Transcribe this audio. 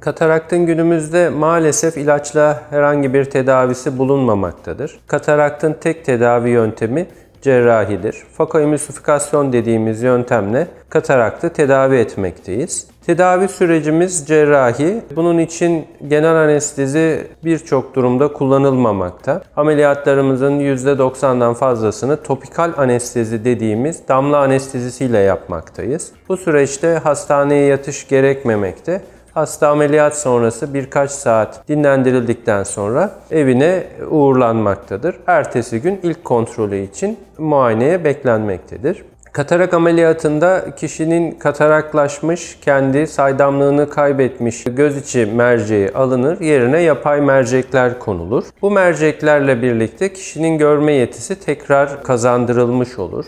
Kataraktın günümüzde maalesef ilaçla herhangi bir tedavisi bulunmamaktadır. Kataraktın tek tedavi yöntemi cerrahidir. Fakoemülsifikasyon dediğimiz yöntemle kataraktı tedavi etmekteyiz. Tedavi sürecimiz cerrahi. Bunun için genel anestezi birçok durumda kullanılmamakta. Ameliyatlarımızın %90'dan fazlasını topikal anestezi dediğimiz damla anestezisiyle yapmaktayız. Bu süreçte hastaneye yatış gerekmemekte. Hasta ameliyat sonrası birkaç saat dinlendirildikten sonra evine uğurlanmaktadır. Ertesi gün ilk kontrolü için muayeneye beklenmektedir. Katarak ameliyatında kişinin kataraklaşmış, kendi saydamlığını kaybetmiş göz içi merceği alınır, yerine yapay mercekler konulur. Bu merceklerle birlikte kişinin görme yetisi tekrar kazandırılmış olur.